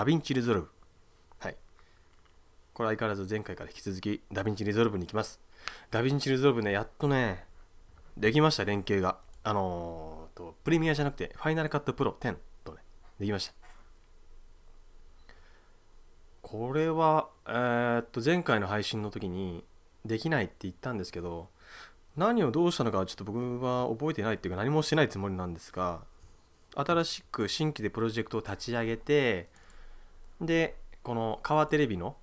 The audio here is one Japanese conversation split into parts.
ダヴィンチリゾルブ。はい。これ相変わらず前回から引き続きダヴィンチリゾルブに行きます。ダヴィンチリゾルブね、やっとね、できました、連携が。あのー、と、プレミアじゃなくて、ファイナルカットプロ10とね、できました。これは、えー、っと、前回の配信の時に、できないって言ったんですけど、何をどうしたのかちょっと僕は覚えてないっていうか何もしてないつもりなんですが新しく新規でプロジェクトを立ち上げてでこのカワテレビの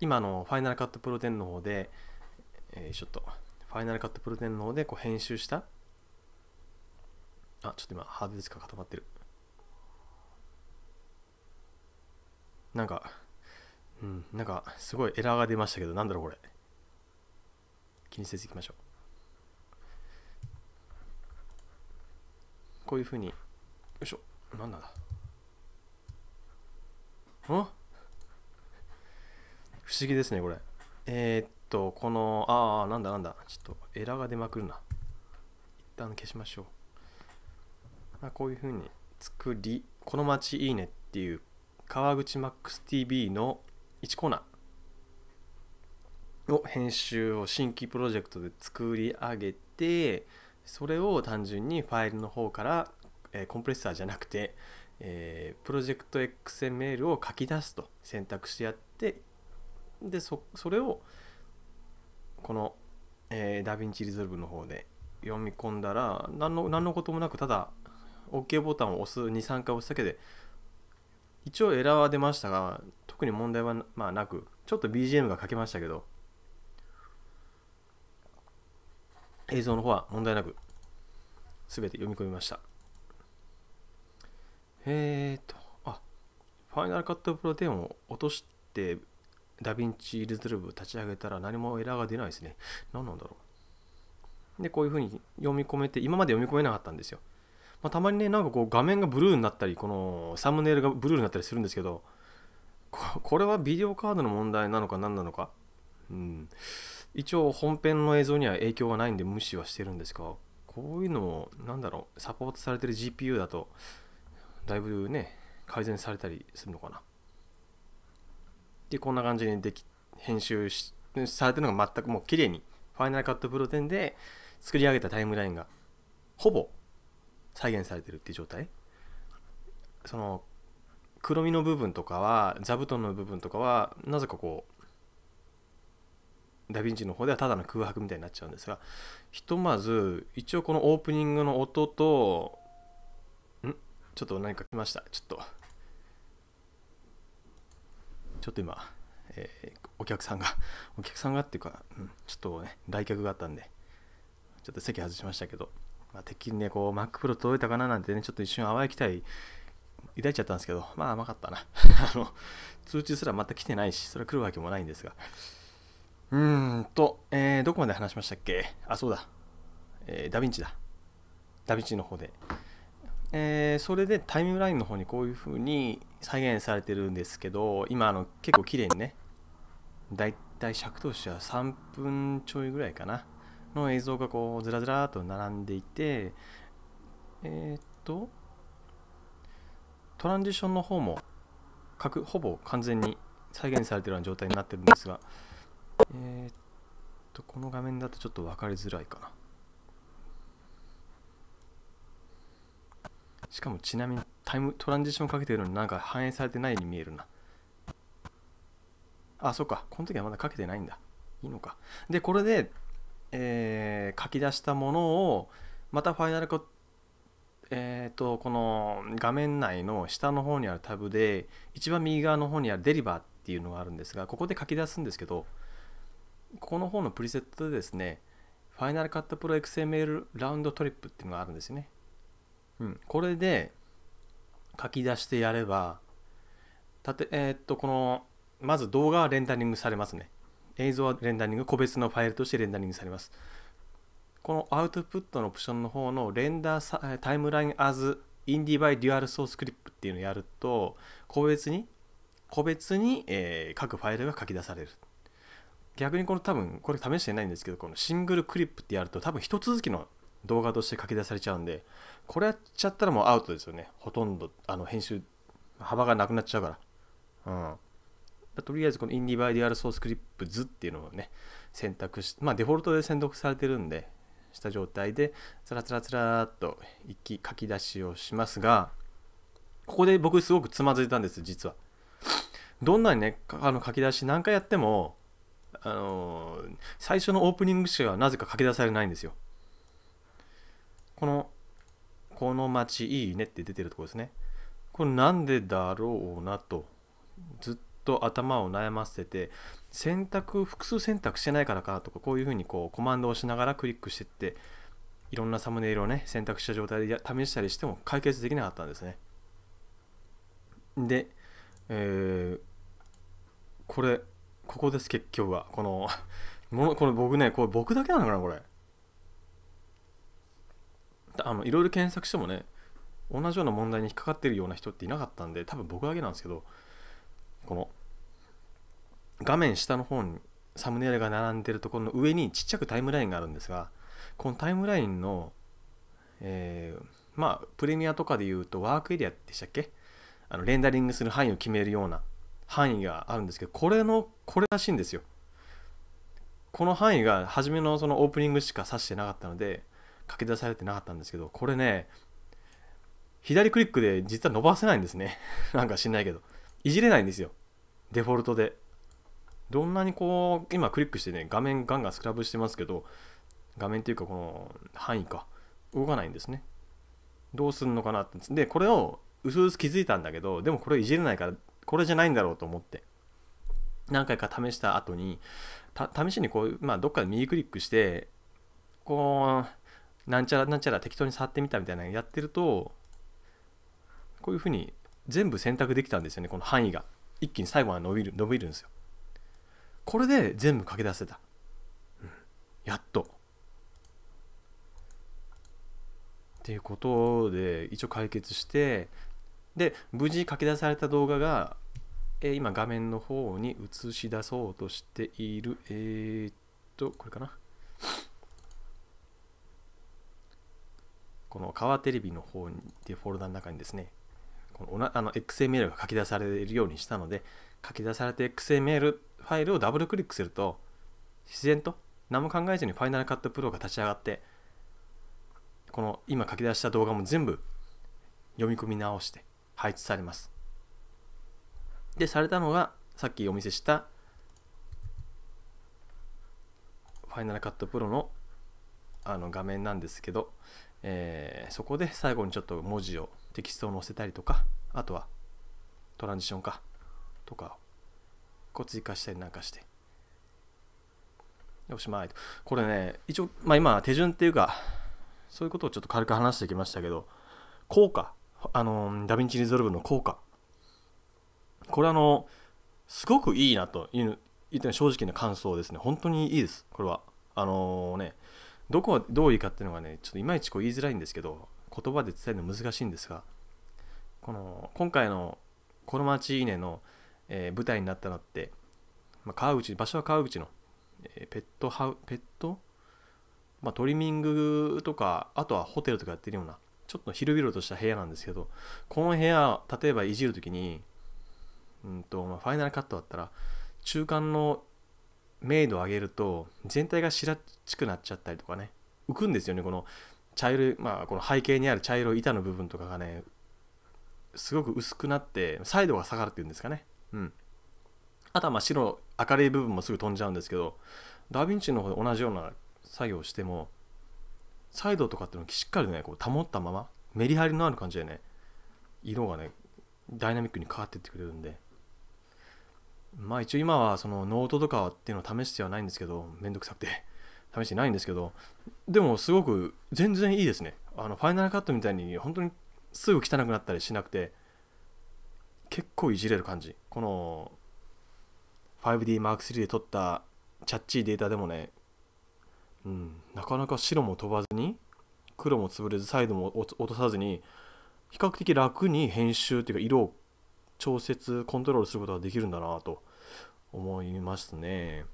今のファイナルカットプロ10の方で、えー、ちょっとファイナルカットプロ10の方でこう編集したあちょっと今ハードディスクが固まってるなんかうんなんかすごいエラーが出ましたけどなんだろうこれ気にせずいきましょうこういうふうによいしょなんだん不思議ですね、これ。えー、っと、この、ああ、なんだなんだ。ちょっとエラーが出まくるな。一旦消しましょう。まあ、こういうふうに作り、この街いいねっていう川口 MAXTV の1コーナーを編集を新規プロジェクトで作り上げて、それを単純にファイルの方から、えー、コンプレッサーじゃなくて、えー、プロジェクト XML を書き出すと選択してやってでそそれをこの、えー、ダヴィンチリゾルブの方で読み込んだら何の何のこともなくただ OK ボタンを押す23回押すだけで一応エラーは出ましたが特に問題はまあなくちょっと BGM が書けましたけど映像の方は問題なく全て読み込みましたえっ、ー、と、あ、ファイナルカットプロテインを落として、ダヴィンチリズルブ立ち上げたら何もエラーが出ないですね。何なんだろう。で、こういう風に読み込めて、今まで読み込めなかったんですよ。まあ、たまにね、なんかこう画面がブルーになったり、このサムネイルがブルーになったりするんですけど、これはビデオカードの問題なのか何なのか。うん。一応本編の映像には影響がないんで無視はしてるんですが、こういうのを、なんだろう、サポートされてる GPU だと、だいぶね改善されたりするのかなでこんな感じにでき編集しされてるのが全くもう綺麗にファイナルカットプロテンで作り上げたタイムラインがほぼ再現されてるっていう状態その黒みの部分とかは座布団の部分とかはなぜかこうダヴィンチの方ではただの空白みたいになっちゃうんですがひとまず一応このオープニングの音とちょっと何か来ました。ちょっと、ちょっと今、えー、お客さんが、お客さんがっていうか、うん、ちょっとね、来客があったんで、ちょっと席外しましたけど、まあ、てっきりね、こう、Mac Pro 届いたかななんてね、ちょっと一瞬淡い期待抱いちゃったんですけど、まあ甘かったな。あの、通知すらまた来てないし、それは来るわけもないんですが。うーんと、えー、どこまで話しましたっけあ、そうだ。えー、ダヴィンチだ。ダヴィンチの方で。えー、それでタイムラインの方にこういう風に再現されてるんですけど今あの結構綺麗にねだいたい尺としては3分ちょいぐらいかなの映像がこうずらずらっと並んでいてえー、っとトランジションの方もほぼ完全に再現されてるような状態になってるんですがえー、っとこの画面だとちょっと分かりづらいかなしかもちなみにタイムトランジションかけてるのになんか反映されてないように見えるな。あ、そっか。この時はまだかけてないんだ。いいのか。で、これで、えー、書き出したものを、またファイナルコえっ、ー、と、この画面内の下の方にあるタブで、一番右側の方にあるデリバーっていうのがあるんですが、ここで書き出すんですけど、ここの方のプリセットでですね、ファイナルカットプロ XML ラウンドトリップっていうのがあるんですよね。うん、これで書き出してやればたて、えー、っとこのまず動画はレンダリングされますね映像はレンダリング個別のファイルとしてレンダリングされますこのアウトプットのオプションの方のレンダータイムライン as インディバイデュアルソースクリプっていうのをやると個別に個別に、えー、各ファイルが書き出される逆にこの多分これ試してないんですけどこのシングルクリップってやると多分一続きの動画として書き出されちゃうんで、これやっちゃったらもうアウトですよね。ほとんど、あの、編集、幅がなくなっちゃうから。うん。とりあえずこの i n d i バイ y d ア Source Clip 図っていうのをね、選択し、まあデフォルトで選択されてるんで、した状態で、つらつらつらっと一気書き出しをしますが、ここで僕すごくつまずいたんです、実は。どんなにね、あの書き出し何回やっても、あのー、最初のオープニング詞はなぜか書き出されないんですよ。この、この街いいねって出てるとこですね。これなんでだろうなと、ずっと頭を悩ませてて、選択、複数選択してないからかとか、こういうふうにこうコマンドを押しながらクリックしてって、いろんなサムネイルをね、選択した状態で試したりしても解決できなかったんですね。で、えー、これ、ここです、結局は。この、ものこれ僕ね、これ僕だけなのかな、これ。あのいろいろ検索してもね同じような問題に引っかかってるような人っていなかったんで多分僕だけなんですけどこの画面下の方にサムネイルが並んでるところの上にちっちゃくタイムラインがあるんですがこのタイムラインの、えー、まあプレミアとかでいうとワークエリアでしたっけあのレンダリングする範囲を決めるような範囲があるんですけどこれのこれらしいんですよこの範囲が初めのそのオープニングしか指してなかったので書き出されてなかったんですけど、これね、左クリックで実は伸ばせないんですね。なんか知んないけど。いじれないんですよ。デフォルトで。どんなにこう、今クリックしてね、画面ガンガンスクラブしてますけど、画面っていうかこの範囲か、動かないんですね。どうすんのかなって。で、これをうすうす気づいたんだけど、でもこれいじれないから、これじゃないんだろうと思って。何回か試した後に、試しにこう、まあ、どっかで右クリックして、こう、なんちゃらなんちゃら適当に触ってみたみたいなのやってるとこういうふうに全部選択できたんですよねこの範囲が一気に最後まで伸びる伸びるんですよこれで全部駆け出せた、うん、やっとっていうことで一応解決してで無事書き出された動画が、えー、今画面の方に映し出そうとしているえー、っとこれかなこのカワテレビの方にっていうフォルダの中にですねこのあの XML が書き出されるようにしたので書き出されて XML ファイルをダブルクリックすると自然と何も考えずに Final Cut Pro が立ち上がってこの今書き出した動画も全部読み込み直して配置されますでされたのがさっきお見せしたファイナルカットプロのあの画面なんですけど、えー、そこで最後にちょっと文字をテキストを載せたりとかあとはトランジションかとかこう追加したりなんかしておしまいとこれね一応、まあ、今手順っていうかそういうことをちょっと軽く話してきましたけど効果あのダヴィンチリゾルブの効果これあのすごくいいなという言って正直な感想ですね本当にいいですこれはあのー、ねどこはどういいかっていうのがねちょっといまいちこう言いづらいんですけど言葉で伝えるの難しいんですがこの今回の「この町いいねの」えー、舞台になったのって、まあ、川口場所は川口の、えー、ペットハウペット、まあ、トリミングとかあとはホテルとかやってるようなちょっと広々とした部屋なんですけどこの部屋例えばいじる時にうんと、まあ、ファイナルカットだったら中間の明度を上げると全体が白っちくなっちゃったりとかね浮くんですよねこの茶色いまあこの背景にある茶色い板の部分とかがねすごく薄くなってサイドが下がるっていうんですかねうんあとはまあ白明るい部分もすぐ飛んじゃうんですけどダヴィンチの方で同じような作業をしてもサイドとかっていうのをしっかりねこう保ったままメリハリのある感じでね色がねダイナミックに変わってってくれるんでまあ一応今はそのノートとかっていうのを試してはないんですけど、めんどくさくて 試してないんですけど、でもすごく全然いいですね。あのファイナルカットみたいに本当にすぐ汚くなったりしなくて、結構いじれる感じ。この 5D Mark III で撮ったチャッチーデータでもね、うん、なかなか白も飛ばずに、黒も潰れず、サイドも落とさずに、比較的楽に編集っていうか色を調節コントロールすることができるんだなと思いますね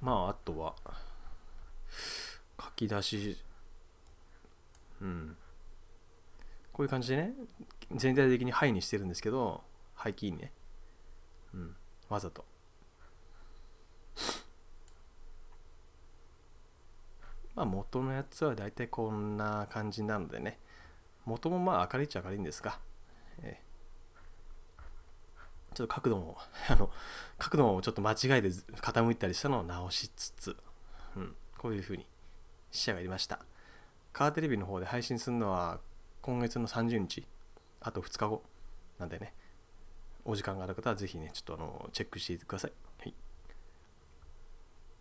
まああとは書き出しうんこういう感じでね全体的にハイにしてるんですけどハイキーねうんわざとまあ元のやつは大体こんな感じなのでね元もまあ明るいっちゃ明るいんですが、ええちょっと角度も あの角度もちょっと間違えて傾いたりしたのを直しつつ、うん、こういう風に試写がりましたカーテレビの方で配信するのは今月の30日あと2日後なんでねお時間がある方はぜひねちょっとあのチェックしていてください、はい、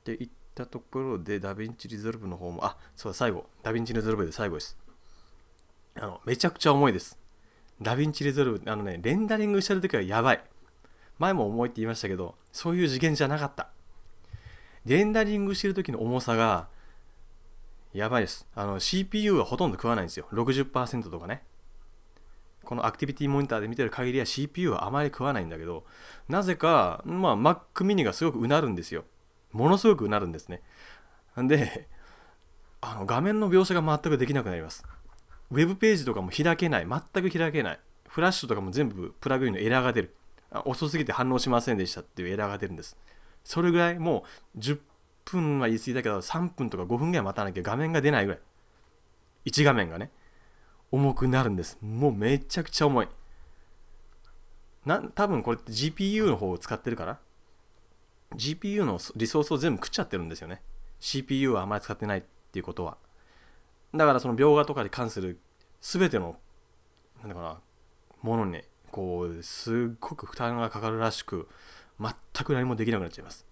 で、いったところでダヴィンチリゾルブの方もあそうだ最後ダヴィンチリゾルブで最後ですあのめちゃくちゃ重いですダヴィンチリゾルブあのねレンダリングしてる時はやばい前も重いって言いましたけどそういう次元じゃなかったレンダリングしてる時の重さがやばいですあの CPU はほとんど食わないんですよ60%とかねこのアクティビティモニターで見てる限りは CPU はあまり食わないんだけどなぜか、まあ、Mac mini がすごくうなるんですよものすごくうなるんですねであの画面の描写が全くできなくなりますウェブページとかも開けない全く開けないフラッシュとかも全部プラグインのエラーが出る遅すぎて反応しませんでしたっていうエラーが出るんです。それぐらいもう10分は言い過ぎだけど3分とか5分ぐらい待たなきゃ画面が出ないぐらい。1画面がね、重くなるんです。もうめちゃくちゃ重い。な多分これって GPU の方を使ってるから GPU のリソースを全部食っちゃってるんですよね。CPU はあまり使ってないっていうことは。だからその描画とかに関する全ての、なんだかな、ものに、ね、こうすっごく負担がかかるらしく全く何もできなくなっちゃいます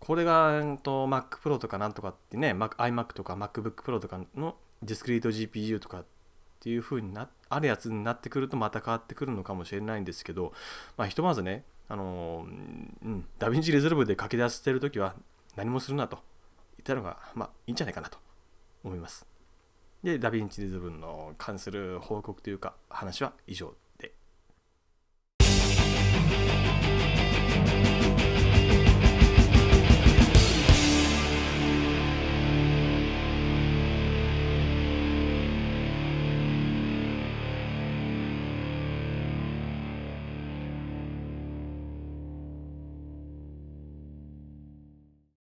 これが、えー、と Mac Pro とかなんとかってね iMac とか MacBook Pro とかのディスクリート GPU とかっていう風になあるやつになってくるとまた変わってくるのかもしれないんですけど、まあ、ひとまずねあの、うん、ダヴィンチリゾルブで書き出してるときは何もするなと言ったのが、まあ、いいんじゃないかなと思います。で、ダヴィンチリルブの関する報告というか話は以上